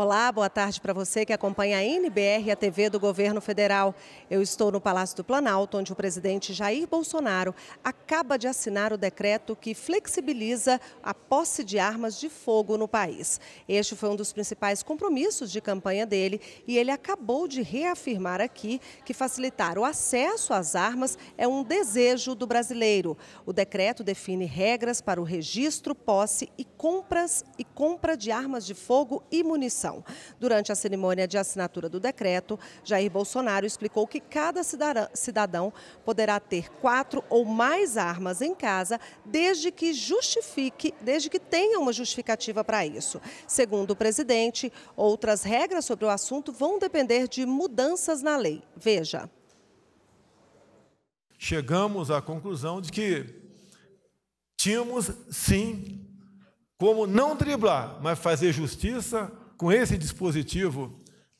Olá, boa tarde para você que acompanha a NBR, a TV do Governo Federal. Eu estou no Palácio do Planalto, onde o presidente Jair Bolsonaro acaba de assinar o decreto que flexibiliza a posse de armas de fogo no país. Este foi um dos principais compromissos de campanha dele e ele acabou de reafirmar aqui que facilitar o acesso às armas é um desejo do brasileiro. O decreto define regras para o registro, posse e compras e compra de armas de fogo e munição. Constituição. Durante a cerimônia de assinatura do decreto, Jair Bolsonaro explicou que cada cidadão poderá ter quatro ou mais armas em casa, desde que justifique, desde que tenha uma justificativa para isso. Segundo o presidente, outras regras sobre o assunto vão depender de mudanças na lei. Veja. Chegamos à conclusão de que tínhamos, sim, como não driblar, mas fazer justiça com esse dispositivo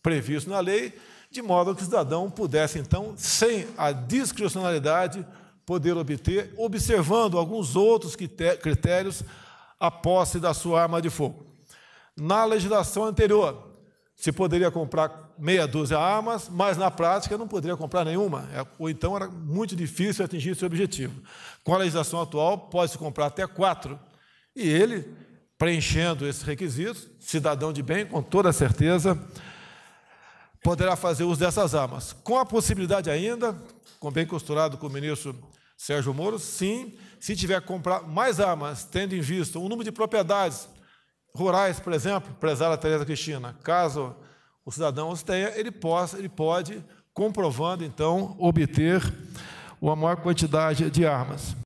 previsto na lei, de modo que o cidadão pudesse, então, sem a discricionalidade, poder obter, observando alguns outros critérios, a posse da sua arma de fogo. Na legislação anterior, se poderia comprar meia dúzia armas, mas na prática não poderia comprar nenhuma, é, ou então era muito difícil atingir esse objetivo. Com a legislação atual, pode-se comprar até quatro. E ele preenchendo esses requisitos, cidadão de bem, com toda certeza, poderá fazer uso dessas armas. Com a possibilidade ainda, com bem costurado com o ministro Sérgio Moro, sim, se tiver que comprar mais armas, tendo em vista o número de propriedades rurais, por exemplo, prezada Tereza Cristina, caso o cidadão os tenha, ele, possa, ele pode, comprovando, então, obter uma maior quantidade de armas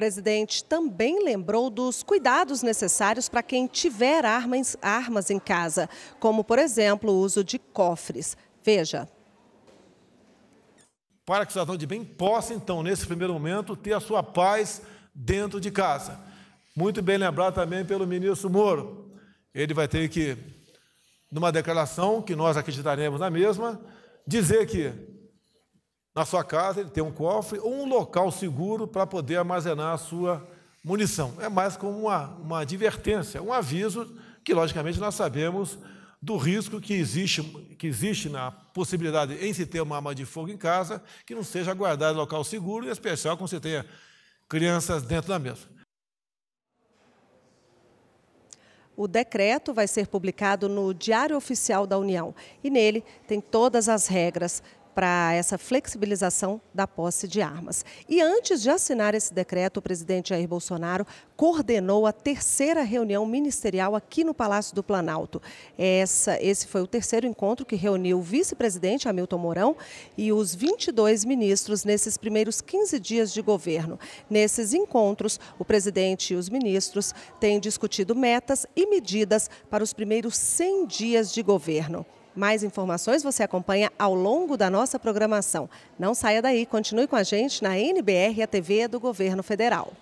presidente também lembrou dos cuidados necessários para quem tiver armas, armas em casa, como, por exemplo, o uso de cofres. Veja. Para que o cidadão de bem possa, então, nesse primeiro momento, ter a sua paz dentro de casa. Muito bem lembrado também pelo ministro Moro. Ele vai ter que, numa declaração, que nós acreditaremos na mesma, dizer que na sua casa, ele tem um cofre ou um local seguro para poder armazenar a sua munição. É mais como uma, uma advertência, um aviso que, logicamente, nós sabemos do risco que existe, que existe na possibilidade em se ter uma arma de fogo em casa, que não seja guardada em local seguro, em especial quando se tenha crianças dentro da mesma. O decreto vai ser publicado no Diário Oficial da União e nele tem todas as regras para essa flexibilização da posse de armas. E antes de assinar esse decreto, o presidente Jair Bolsonaro coordenou a terceira reunião ministerial aqui no Palácio do Planalto. Essa, esse foi o terceiro encontro que reuniu o vice-presidente Hamilton Mourão e os 22 ministros nesses primeiros 15 dias de governo. Nesses encontros, o presidente e os ministros têm discutido metas e medidas para os primeiros 100 dias de governo. Mais informações você acompanha ao longo da nossa programação. Não saia daí, continue com a gente na NBR, a TV do Governo Federal.